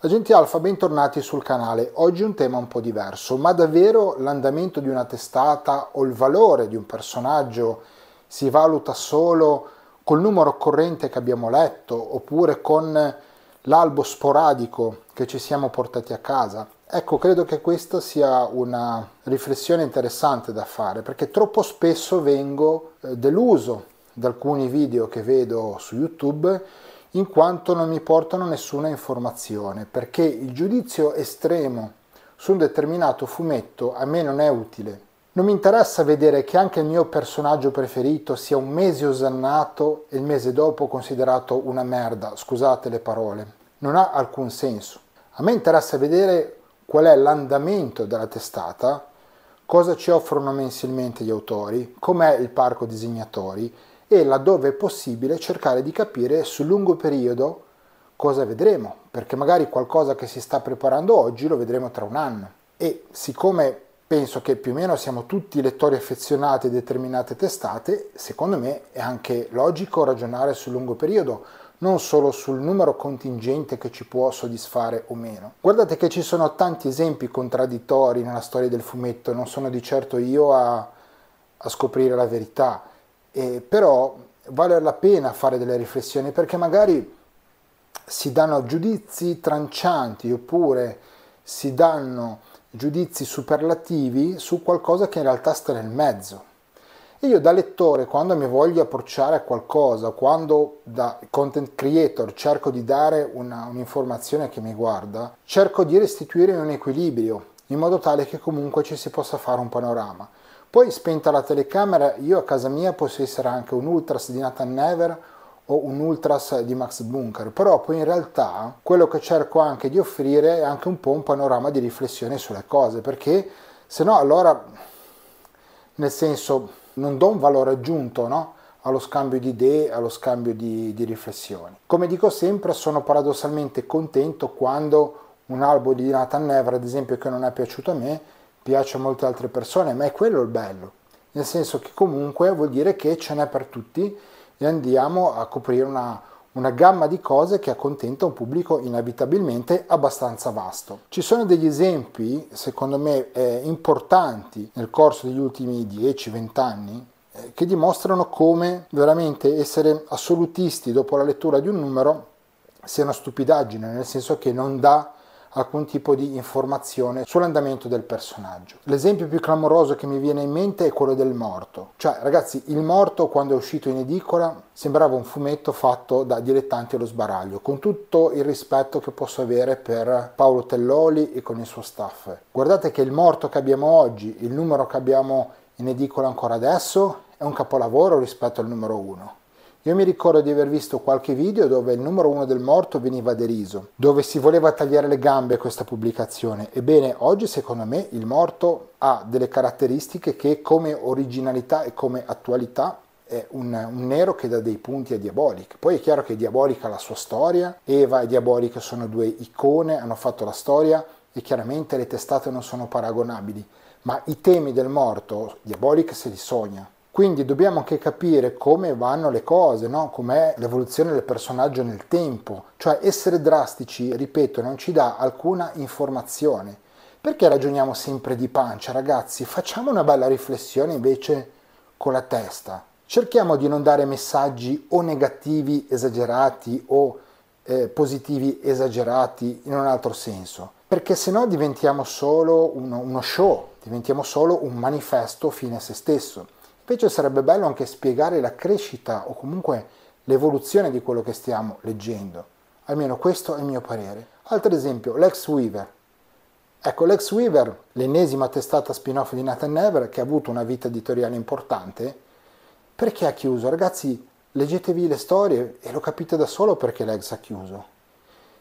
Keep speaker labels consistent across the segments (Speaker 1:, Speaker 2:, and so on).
Speaker 1: Agenti Alfa, bentornati sul canale. Oggi un tema un po' diverso, ma davvero l'andamento di una testata o il valore di un personaggio si valuta solo col numero corrente che abbiamo letto oppure con l'albo sporadico che ci siamo portati a casa? Ecco, credo che questa sia una riflessione interessante da fare, perché troppo spesso vengo eh, deluso da alcuni video che vedo su YouTube in quanto non mi portano nessuna informazione, perché il giudizio estremo su un determinato fumetto a me non è utile. Non mi interessa vedere che anche il mio personaggio preferito sia un mese osannato e il mese dopo considerato una merda, scusate le parole. Non ha alcun senso. A me interessa vedere qual è l'andamento della testata, cosa ci offrono mensilmente gli autori, com'è il parco disegnatori e laddove è possibile cercare di capire sul lungo periodo cosa vedremo, perché magari qualcosa che si sta preparando oggi lo vedremo tra un anno. E siccome penso che più o meno siamo tutti lettori affezionati a determinate testate, secondo me è anche logico ragionare sul lungo periodo, non solo sul numero contingente che ci può soddisfare o meno. Guardate che ci sono tanti esempi contraddittori nella storia del fumetto, non sono di certo io a, a scoprire la verità, eh, però vale la pena fare delle riflessioni perché magari si danno giudizi trancianti oppure si danno giudizi superlativi su qualcosa che in realtà sta nel mezzo. Io da lettore, quando mi voglio approcciare a qualcosa, quando da content creator cerco di dare una, un'informazione che mi guarda, cerco di restituire un equilibrio, in modo tale che comunque ci si possa fare un panorama. Poi spenta la telecamera, io a casa mia posso essere anche un ultras di Nathan Never o un ultras di Max Bunker, però poi in realtà quello che cerco anche di offrire è anche un po' un panorama di riflessione sulle cose, perché se no allora nel senso non do un valore aggiunto no? allo scambio di idee, allo scambio di, di riflessioni. Come dico sempre, sono paradossalmente contento quando un albo di Nathan Never, ad esempio, che non è piaciuto a me, piace a molte altre persone, ma è quello il bello, nel senso che comunque vuol dire che ce n'è per tutti e andiamo a coprire una, una gamma di cose che accontenta un pubblico inevitabilmente abbastanza vasto. Ci sono degli esempi, secondo me, eh, importanti nel corso degli ultimi 10-20 anni eh, che dimostrano come veramente essere assolutisti dopo la lettura di un numero sia una stupidaggine, nel senso che non dà alcun tipo di informazione sull'andamento del personaggio. L'esempio più clamoroso che mi viene in mente è quello del morto. Cioè, ragazzi, il morto quando è uscito in edicola sembrava un fumetto fatto da dilettanti allo sbaraglio, con tutto il rispetto che posso avere per Paolo Telloli e con il suo staff. Guardate che il morto che abbiamo oggi, il numero che abbiamo in edicola ancora adesso, è un capolavoro rispetto al numero 1. Io mi ricordo di aver visto qualche video dove il numero uno del morto veniva deriso, dove si voleva tagliare le gambe questa pubblicazione. Ebbene, oggi secondo me il morto ha delle caratteristiche che come originalità e come attualità è un, un, nero che dà dei punti a Diabolic. Poi è chiaro che Diabolic ha la sua storia, Eva e Diabolic sono due icone, hanno fatto la storia e chiaramente le testate non sono paragonabili, ma i temi del morto Diabolic se li sogna. Quindi dobbiamo anche capire come vanno le cose, no? com'è l'evoluzione del personaggio nel tempo. Cioè essere drastici, ripeto, non ci dà alcuna informazione. Perché ragioniamo sempre di pancia, ragazzi? Facciamo una bella riflessione invece con la testa. Cerchiamo di non dare messaggi o negativi esagerati o eh, positivi esagerati in un altro senso, perché se no diventiamo solo uno, uno show, diventiamo solo un manifesto fine a se stesso. Invece sarebbe bello anche spiegare la crescita o comunque l'evoluzione di quello che stiamo leggendo. Almeno questo è il mio parere. Altro esempio, Lex Weaver. Ecco, Lex Weaver, l'ennesima testata spin-off di Nathan Never, che ha avuto una vita editoriale importante, perché ha chiuso? Ragazzi, leggetevi le storie e lo capite da solo perché Lex ha chiuso.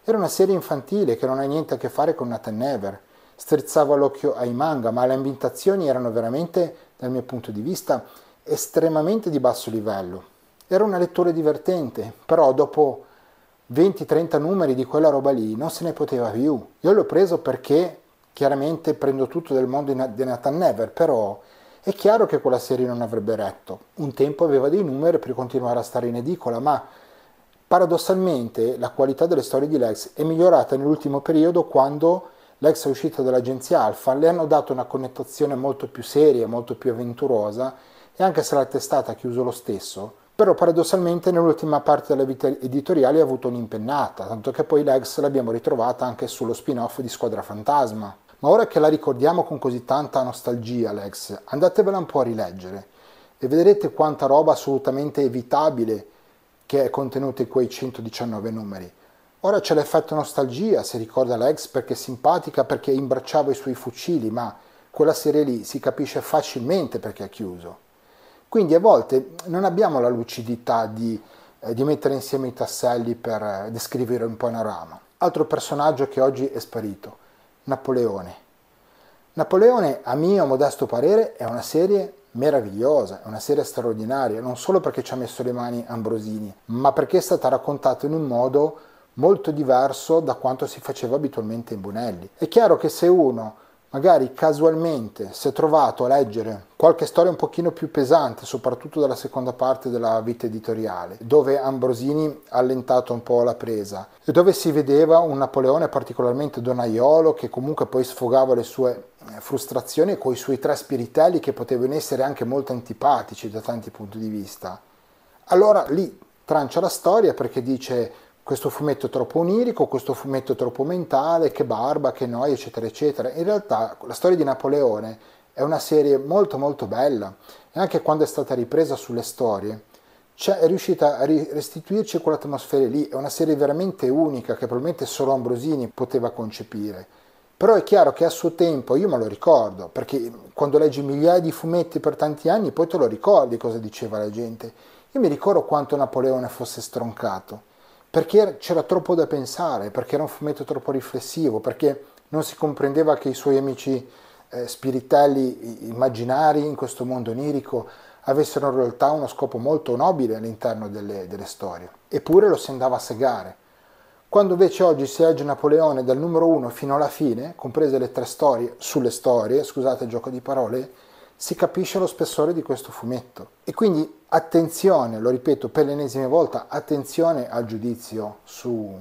Speaker 1: Era una serie infantile che non ha niente a che fare con Nathan Never. Strizzava l'occhio ai manga, ma le ambientazioni erano veramente dal mio punto di vista, estremamente di basso livello. Era una lettura divertente, però dopo 20-30 numeri di quella roba lì non se ne poteva più. Io l'ho preso perché chiaramente prendo tutto del mondo di Nathan Never, però è chiaro che quella serie non avrebbe retto. Un tempo aveva dei numeri per continuare a stare in edicola, ma paradossalmente la qualità delle storie di Lex è migliorata nell'ultimo periodo quando l'ex uscita dell'agenzia Alfa le hanno dato una connotazione molto più seria, molto più avventurosa e anche se la testata ha chiuso lo stesso, però paradossalmente nell'ultima parte della vita editoriale ha avuto un'impennata, tanto che poi l'ex l'abbiamo ritrovata anche sullo spin-off di Squadra Fantasma. Ma ora che la ricordiamo con così tanta nostalgia l'ex, andatevela un po' a rileggere e vedrete quanta roba assolutamente evitabile che è contenuta in quei 119 numeri. Ora c'è l'effetto nostalgia, si ricorda l'ex perché è simpatica, perché imbracciava i suoi fucili, ma quella serie lì si capisce facilmente perché ha chiuso. Quindi a volte non abbiamo la lucidità di, eh, di mettere insieme i tasselli per eh, descrivere un panorama. Altro personaggio che oggi è sparito, Napoleone. Napoleone, a mio modesto parere, è una serie meravigliosa, è una serie straordinaria, non solo perché ci ha messo le mani Ambrosini, ma perché è stata raccontata in un modo molto diverso da quanto si faceva abitualmente in Bonelli. È chiaro che se uno magari casualmente si è trovato a leggere qualche storia un pochino più pesante, soprattutto dalla seconda parte della vita editoriale, dove Ambrosini ha allentato un po' la presa e dove si vedeva un Napoleone particolarmente donaiolo che comunque poi sfogava le sue eh, frustrazioni con i suoi tre spiritelli che potevano essere anche molto antipatici da tanti punti di vista. Allora lì trancia la storia perché dice questo fumetto troppo onirico, questo fumetto troppo mentale, che barba, che noia, eccetera, eccetera. In realtà la storia di Napoleone è una serie molto molto bella e anche quando è stata ripresa sulle storie è riuscita a restituirci quell'atmosfera lì, è una serie veramente unica che probabilmente solo Ambrosini poteva concepire. Però è chiaro che a suo tempo io me lo ricordo, perché quando leggi migliaia di fumetti per tanti anni poi te lo ricordi cosa diceva la gente. Io mi ricordo quanto Napoleone fosse stroncato, perché c'era troppo da pensare, perché era un fumetto troppo riflessivo, perché non si comprendeva che i suoi amici eh, spiritelli immaginari in questo mondo onirico avessero in realtà uno scopo molto nobile all'interno delle, delle storie, eppure lo si andava a segare. Quando invece oggi si legge Napoleone dal numero 1 fino alla fine, comprese le tre storie, sulle storie, scusate il gioco di parole, si capisce lo spessore di questo fumetto. E quindi attenzione, lo ripeto per l'ennesima volta, attenzione al giudizio su,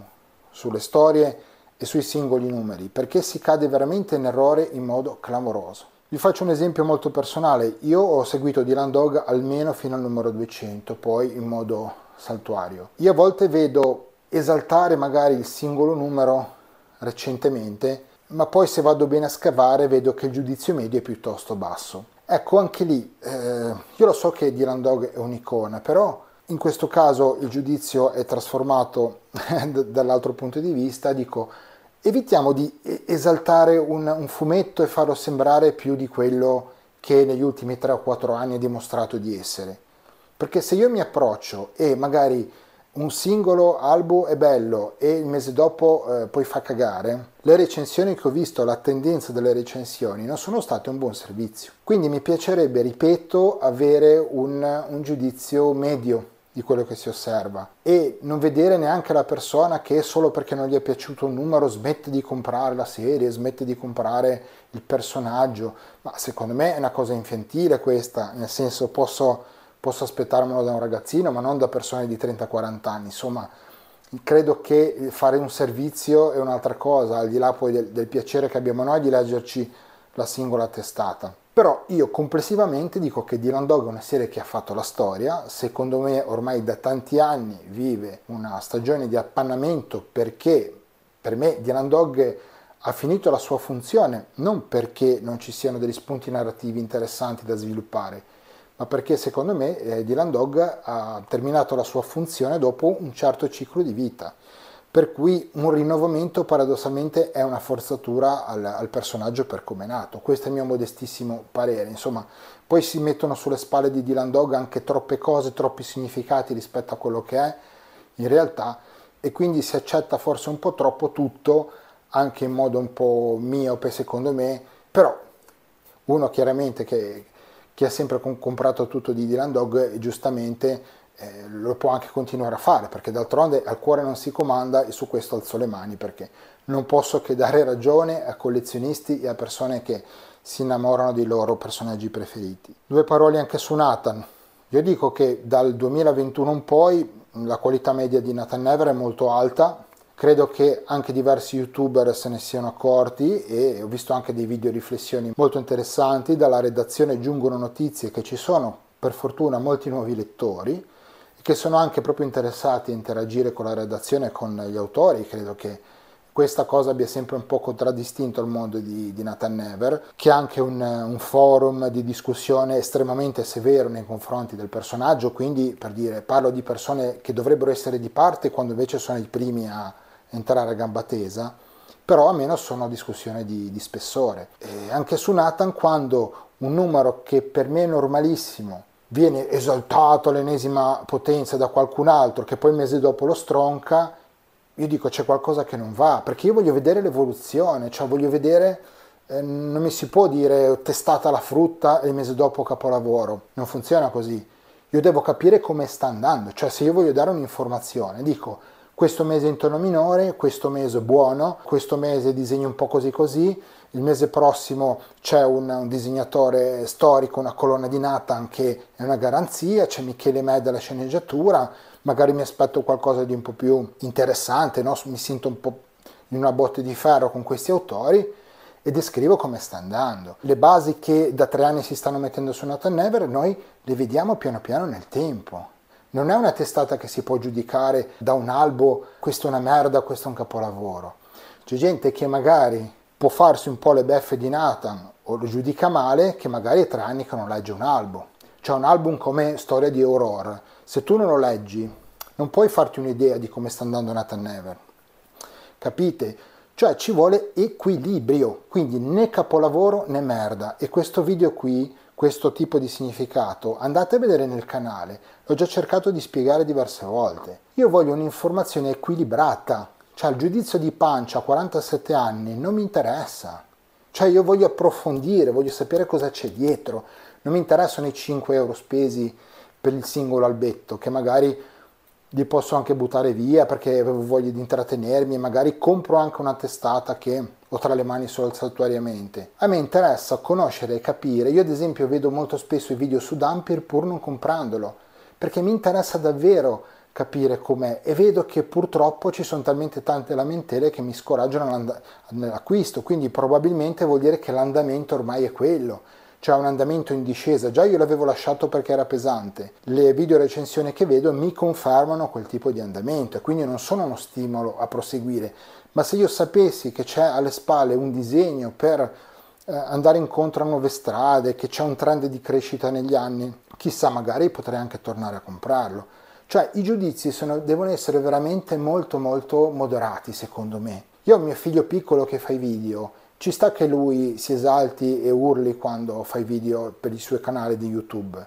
Speaker 1: sulle storie e sui singoli numeri, perché si cade veramente in errore in modo clamoroso. Vi faccio un esempio molto personale, io ho seguito Dylan Dog almeno fino al numero 200, poi in modo saltuario. Io a volte vedo esaltare magari il singolo numero recentemente, ma poi se vado bene a scavare vedo che il giudizio medio è piuttosto basso. Ecco, anche lì, eh, io lo so che Dylan Dog è un'icona, però in questo caso il giudizio è trasformato dall'altro punto di vista, dico evitiamo di esaltare un, un, fumetto e farlo sembrare più di quello che negli ultimi 3 o 4 anni ha dimostrato di essere. Perché se io mi approccio e magari un singolo album è bello e il mese dopo eh, poi fa cagare, le recensioni che ho visto, la tendenza delle recensioni, non sono state un buon servizio. Quindi mi piacerebbe, ripeto, avere un, un giudizio medio di quello che si osserva e non vedere neanche la persona che solo perché non gli è piaciuto un numero smette di comprare la serie, smette di comprare il personaggio, ma secondo me è una cosa infantile questa, nel senso posso posso aspettarmelo da un ragazzino, ma non da persone di 30-40 anni. Insomma, credo che fare un servizio è un'altra cosa, al di là poi del, del piacere che abbiamo noi di leggerci la singola testata. Però io complessivamente dico che Dylan Dog è una serie che ha fatto la storia, secondo me ormai da tanti anni vive una stagione di appannamento perché per me Dylan Dog ha finito la sua funzione, non perché non ci siano degli spunti narrativi interessanti da sviluppare, ma perché secondo me eh, Dylan Dog ha terminato la sua funzione dopo un certo ciclo di vita. Per cui un rinnovamento paradossalmente è una forzatura al, al personaggio per come è nato. Questo è il mio modestissimo parere. Insomma, poi si mettono sulle spalle di Dylan Dog anche troppe cose, troppi significati rispetto a quello che è in realtà e quindi si accetta forse un po' troppo tutto, anche in modo un po' miope secondo me, però uno chiaramente che chi ha sempre comprato tutto di Dylan Dog eh, giustamente eh, lo può anche continuare a fare perché d'altronde al cuore non si comanda e su questo alzo le mani perché non posso che dare ragione a collezionisti e a persone che si innamorano dei loro personaggi preferiti. Due parole anche su Nathan. Io dico che dal 2021 in poi la qualità media di Nathan Never è molto alta, credo che anche diversi youtuber se ne siano accorti e ho visto anche dei video riflessioni molto interessanti dalla redazione giungono notizie che ci sono per fortuna molti nuovi lettori che sono anche proprio interessati a interagire con la redazione e con gli autori credo che questa cosa abbia sempre un po' contraddistinto il mondo di, di Nathan Never, che è anche un, un forum di discussione estremamente severo nei confronti del personaggio, quindi per dire parlo di persone che dovrebbero essere di parte quando invece sono i primi a, entrare a gamba tesa, però almeno sono discussioni di, di spessore. E anche su Nathan quando un numero che per me è normalissimo viene esaltato all'ennesima potenza da qualcun altro che poi mesi dopo lo stronca, io dico c'è qualcosa che non va, perché io voglio vedere l'evoluzione, cioè voglio vedere, eh, non mi si può dire testata la frutta e il mese dopo capolavoro, non funziona così, io devo capire come sta andando, cioè se io voglio dare un'informazione, dico questo mese in tono minore, questo mese buono, questo mese disegni un po' così così, il mese prossimo c'è un, un disegnatore storico, una colonna di Nathan che è una garanzia, c'è Michele Med della sceneggiatura, magari mi aspetto qualcosa di un po' più interessante, no? mi sento un po' in una botte di ferro con questi autori e descrivo come sta andando. Le basi che da tre anni si stanno mettendo su Nathan Never noi le vediamo piano piano nel tempo non è una testata che si può giudicare da un albo, questo è una merda, questo è un capolavoro. C'è gente che magari può farsi un po' le beffe di Nathan o lo giudica male, che magari è tre anni che non legge un albo. C'è un album come Storia di Aurora. Se tu non lo leggi, non puoi farti un'idea di come sta andando Nathan Never. Capite? Cioè ci vuole equilibrio, quindi né capolavoro né merda. E questo video qui questo tipo di significato, andate a vedere nel canale, l'ho già cercato di spiegare diverse volte. Io voglio un'informazione equilibrata, cioè il giudizio di pancia a 47 anni non mi interessa. Cioè io voglio approfondire, voglio sapere cosa c'è dietro. Non mi interessano i 5 euro spesi per il singolo albetto, che magari li posso anche buttare via perché avevo voglia di intrattenermi e magari compro anche una testata che ho tra le mani solo saltuariamente. A me interessa conoscere e capire, io ad esempio vedo molto spesso i video su Dampir pur non comprandolo, perché mi interessa davvero capire com'è e vedo che purtroppo ci sono talmente tante lamentele che mi scoraggiano nell'acquisto, quindi probabilmente vuol dire che l'andamento ormai è quello cioè un andamento in discesa, già io l'avevo lasciato perché era pesante, le video recensioni che vedo mi confermano quel tipo di andamento e quindi non sono uno stimolo a proseguire, ma se io sapessi che c'è alle spalle un disegno per eh, andare incontro a nuove strade, che c'è un trend di crescita negli anni, chissà magari potrei anche tornare a comprarlo. Cioè i giudizi sono, devono essere veramente molto molto moderati secondo me. Io ho mio figlio piccolo che fa i video ci sta che lui si esalti e urli quando fai video per il suo canale di YouTube,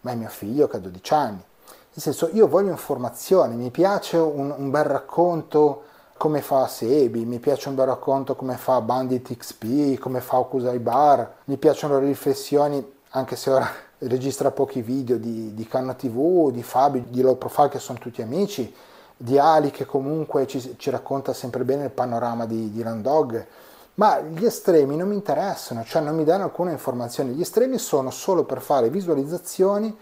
Speaker 1: ma è mio figlio che ha 12 anni. Nel senso, io voglio informazioni, mi piace un, un bel racconto come fa Sebi, mi piace un bel racconto come fa Bandit XP, come fa Okusai Bar, mi piacciono le riflessioni, anche se ora registra pochi video di, di Canna TV, di Fabio, di Low Profile che sono tutti amici, di Ali che comunque ci, ci racconta sempre bene il panorama di, di Landog ma gli estremi non mi interessano, cioè non mi danno alcuna informazione. Gli estremi sono solo per fare visualizzazioni,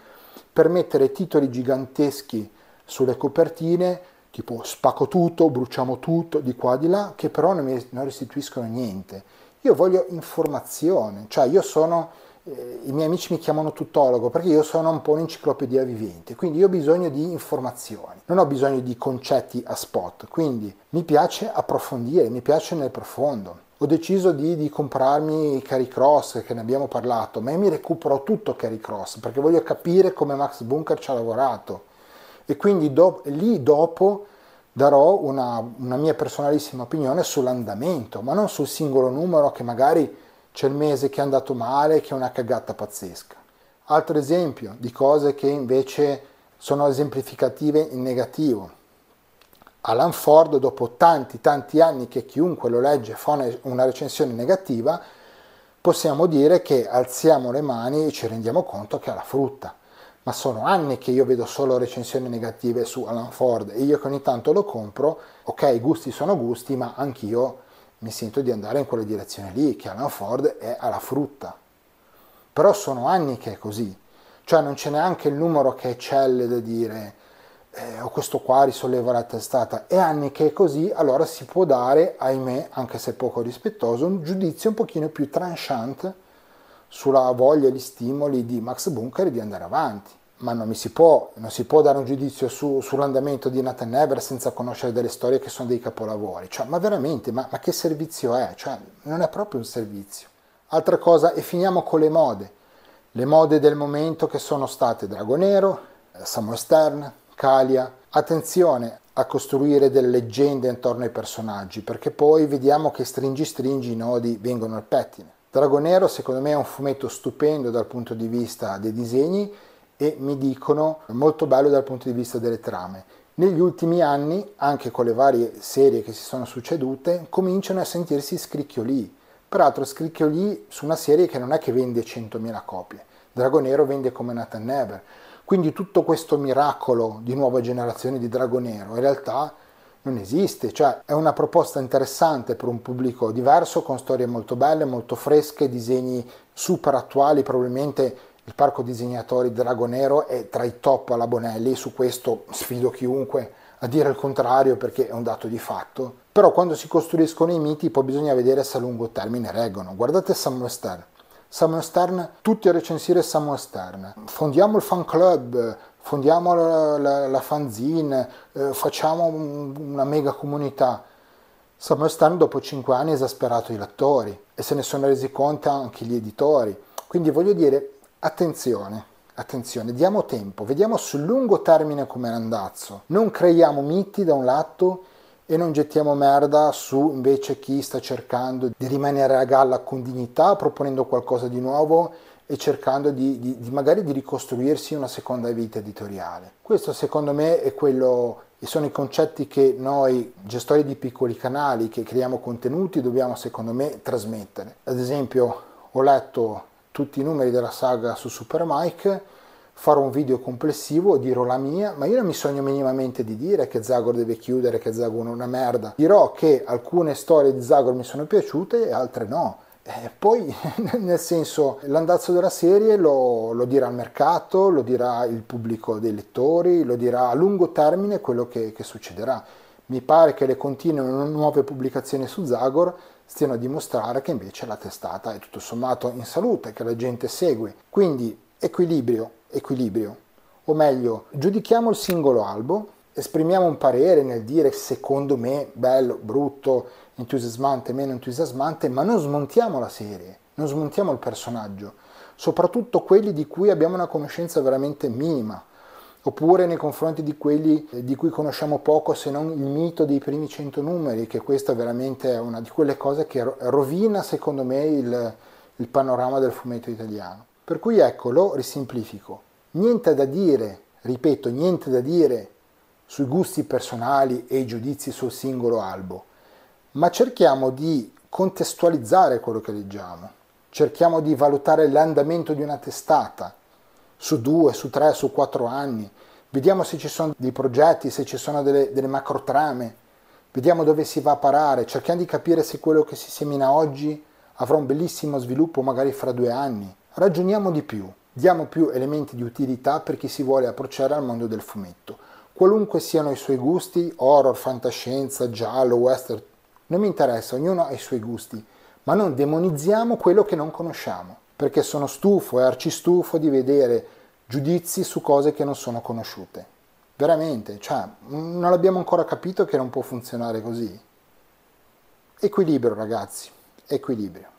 Speaker 1: per mettere titoli giganteschi sulle copertine, tipo spacco tutto, bruciamo tutto, di qua, di là, che però non, mi, non restituiscono niente. Io voglio informazione, cioè io sono, eh, i miei amici mi chiamano tuttologo perché io sono un po' un'enciclopedia vivente, quindi io ho bisogno di informazioni, non ho bisogno di concetti a spot, quindi mi piace approfondire, mi piace nel profondo ho deciso di, di comprarmi Carry Cross, che ne abbiamo parlato, ma io mi recupero tutto Carry Cross perché voglio capire come Max Bunker ci ha lavorato. E quindi do, lì dopo darò una, una mia personalissima opinione sull'andamento, ma non sul singolo numero che magari c'è il mese che è andato male, che è una cagata pazzesca. Altro esempio di cose che invece sono esemplificative in negativo Alan Ford, dopo tanti tanti anni che chiunque lo legge fa una recensione negativa, possiamo dire che alziamo le mani e ci rendiamo conto che ha la frutta. Ma sono anni che io vedo solo recensioni negative su Alan Ford e io che ogni tanto lo compro, ok, i gusti sono gusti, ma anch'io mi sento di andare in quella direzione lì, che Alan Ford è alla frutta. Però sono anni che è così, cioè non c'è neanche il numero che eccelle da dire eh, o questo qua risolleva la testata. e anni che è così, allora si può dare, ahimè, anche se poco rispettoso, un giudizio un pochino più tranchant sulla voglia e gli stimoli di Max Bunker di andare avanti. Ma non, si può, non si può, dare un giudizio su, sull'andamento di Nathan Never senza conoscere delle storie che sono dei capolavori. Cioè, ma veramente, ma, ma che servizio è? Cioè, non è proprio un servizio. Altra cosa, e finiamo con le mode. Le mode del momento che sono state Dragonero, eh, Samuel Stern, Calia. Attenzione a costruire delle leggende intorno ai personaggi, perché poi vediamo che stringi stringi i nodi vengono al pettine. Drago Nero secondo me è un fumetto stupendo dal punto di vista dei disegni e mi dicono molto bello dal punto di vista delle trame. Negli ultimi anni, anche con le varie serie che si sono succedute, cominciano a sentirsi scricchiolì. Peraltro scricchiolì su una serie che non è che vende 100.000 copie. Dragonero vende come Nathan Never. Quindi tutto questo miracolo di nuova generazione di Drago Nero in realtà non esiste, cioè è una proposta interessante per un pubblico diverso, con storie molto belle, molto fresche, disegni super attuali, probabilmente il parco disegnatori Drago Nero è tra i top alla Bonelli, su questo sfido chiunque a dire il contrario perché è un dato di fatto. Però quando si costruiscono i miti poi bisogna vedere se a lungo termine reggono. Guardate Samuel Stern, Samuel Stern, tutti a recensire Samuel Stern. Fondiamo il fan club, fondiamo la, la, la fanzine, eh, facciamo una mega comunità. Samuel Stern dopo 5 anni ha esasperato i lettori e se ne sono resi conto anche gli editori. Quindi voglio dire, attenzione, attenzione, diamo tempo, vediamo sul lungo termine com'è l'andazzo. Non creiamo miti da un lato e non gettiamo merda su invece chi sta cercando di rimanere a galla con dignità, proponendo qualcosa di nuovo e cercando di, di, di magari di ricostruirsi una seconda vita editoriale. Questo secondo me è quello e sono i concetti che noi gestori di piccoli canali che creiamo contenuti dobbiamo secondo me trasmettere. Ad esempio ho letto tutti i numeri della saga su Super Mike farò un video complessivo, dirò la mia, ma io non mi sogno minimamente di dire che Zagor deve chiudere, che Zagor è una merda. Dirò che alcune storie di Zagor mi sono piaciute e altre no. E poi, nel senso, l'andazzo della serie lo, lo, dirà il mercato, lo dirà il pubblico dei lettori, lo dirà a lungo termine quello che, che succederà. Mi pare che le continue nuove pubblicazioni su Zagor stiano a dimostrare che invece la testata è tutto sommato in salute, che la gente segue. Quindi Equilibrio, equilibrio. O meglio, giudichiamo il singolo albo, esprimiamo un parere nel dire secondo me bello, brutto, entusiasmante, meno entusiasmante, ma non smontiamo la serie, non smontiamo il personaggio, soprattutto quelli di cui abbiamo una conoscenza veramente minima, oppure nei confronti di quelli di cui conosciamo poco se non il mito dei primi cento numeri, che questa veramente è una di quelle cose che rovina secondo me il, il panorama del fumetto italiano. Per cui ecco, lo risimplifico. Niente da dire, ripeto, niente da dire sui gusti personali e i giudizi sul singolo albo, ma cerchiamo di contestualizzare quello che leggiamo, cerchiamo di valutare l'andamento di una testata su due, su tre, su quattro anni, vediamo se ci sono dei progetti, se ci sono delle, delle macro trame, vediamo dove si va a parare, cerchiamo di capire se quello che si semina oggi avrà un bellissimo sviluppo magari fra due anni, Ragioniamo di più, diamo più elementi di utilità per chi si vuole approcciare al mondo del fumetto. Qualunque siano i suoi gusti, horror, fantascienza, giallo, western, non mi interessa, ognuno ha i suoi gusti, ma non demonizziamo quello che non conosciamo, perché sono stufo e arcistufo di vedere giudizi su cose che non sono conosciute. Veramente, cioè, non abbiamo ancora capito che non può funzionare così. Equilibrio, ragazzi, equilibrio.